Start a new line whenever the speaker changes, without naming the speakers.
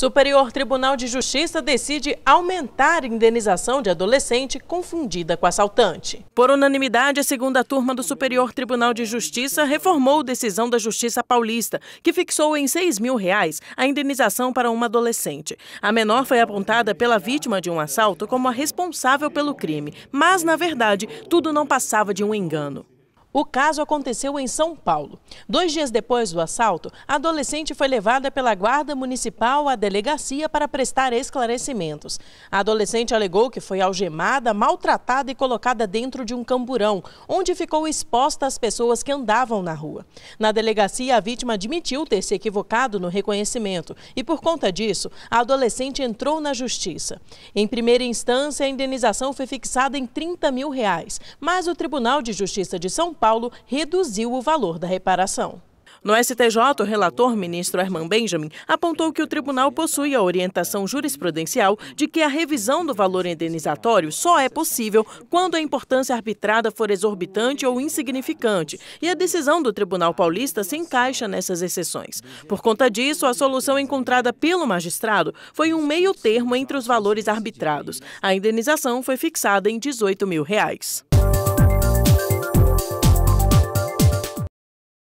Superior Tribunal de Justiça decide aumentar a indenização de adolescente confundida com assaltante. Por unanimidade, a segunda turma do Superior Tribunal de Justiça reformou a decisão da Justiça Paulista, que fixou em 6 mil reais a indenização para uma adolescente. A menor foi apontada pela vítima de um assalto como a responsável pelo crime, mas, na verdade, tudo não passava de um engano. O caso aconteceu em São Paulo. Dois dias depois do assalto, a adolescente foi levada pela Guarda Municipal à delegacia para prestar esclarecimentos. A adolescente alegou que foi algemada, maltratada e colocada dentro de um camburão, onde ficou exposta às pessoas que andavam na rua. Na delegacia, a vítima admitiu ter se equivocado no reconhecimento e, por conta disso, a adolescente entrou na justiça. Em primeira instância, a indenização foi fixada em 30 mil reais, mas o Tribunal de Justiça de São Paulo reduziu o valor da reparação. No STJ, o relator ministro Herman Benjamin apontou que o tribunal possui a orientação jurisprudencial de que a revisão do valor indenizatório só é possível quando a importância arbitrada for exorbitante ou insignificante, e a decisão do Tribunal Paulista se encaixa nessas exceções. Por conta disso, a solução encontrada pelo magistrado foi um meio termo entre os valores arbitrados. A indenização foi fixada em 18 mil reais.